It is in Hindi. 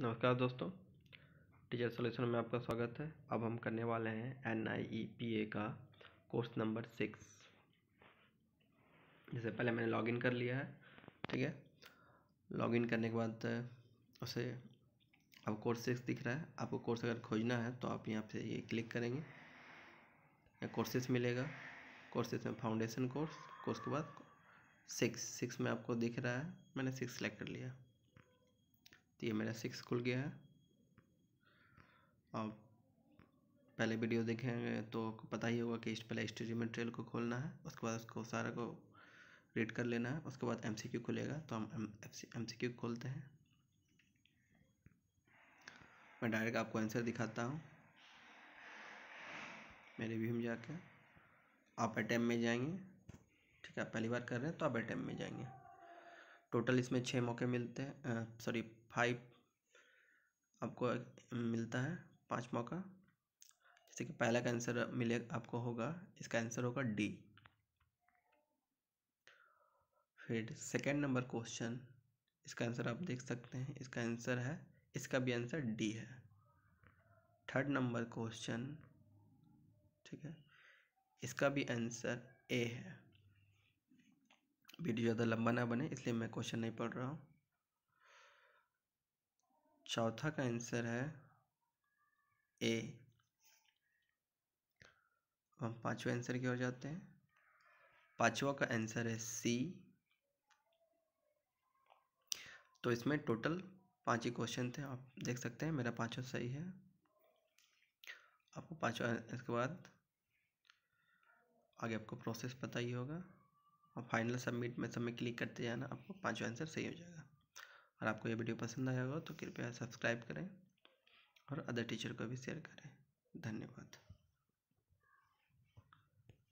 नमस्कार दोस्तों टीचर सोल्यूशन में आपका स्वागत है अब हम करने वाले हैं N I E P A का कोर्स नंबर सिक्स जैसे पहले मैंने लॉगिन कर लिया है ठीक है लॉगिन करने के बाद उसे अब कोर्स सिक्स दिख रहा है आपको कोर्स अगर खोजना है तो आप यहाँ पे ये क्लिक करेंगे कोर्सेस मिलेगा कोर्सेस में फाउंडेशन कोर्स कोर्स के बाद सिक्स सिक्स में आपको दिख रहा है मैंने सिक्स सेलेक्ट कर लिया तो ये मेरा सिक्स खुल गया है अब पहले वीडियो देखेंगे तो आपको पता ही होगा कि पहले स्टोरी मटेरियल को खोलना है उसके बाद उसको सारा को रीड कर लेना है उसके बाद एमसीक्यू खुलेगा तो हम एम क्यू खोलते हैं मैं डायरेक्ट आपको आंसर दिखाता हूँ मेरे व्यू में जाकर आप अटैम में जाएंगे ठीक है आप पहली बार कर रहे हैं तो आप अटैम में जाएंगे टोटल इसमें छः मौके मिलते हैं सॉरी फाइव आपको मिलता है पाँच मौका जैसे कि पहला का आंसर मिले आपको होगा इसका आंसर होगा डी फिर सेकेंड नंबर क्वेश्चन इसका आंसर आप देख सकते हैं इसका आंसर है इसका भी आंसर डी है थर्ड नंबर क्वेश्चन ठीक है इसका भी आंसर ए है वीडियो ज़्यादा लंबा ना बने इसलिए मैं क्वेश्चन नहीं पढ़ रहा हूँ चौथा का आंसर है ए हम पांचवा आंसर की ओर जाते हैं पांचवा का आंसर है सी तो इसमें टोटल पांच ही क्वेश्चन थे आप देख सकते हैं मेरा पाँचवा सही है आपको पांचवा इसके बाद आगे आपको प्रोसेस पता ही होगा और फाइनल सबमिट में सब में क्लिक करते जाना आपको पाँचों आंसर सही हो जाएगा और आपको ये वीडियो पसंद आया होगा तो कृपया सब्सक्राइब करें और अदर टीचर को भी शेयर करें धन्यवाद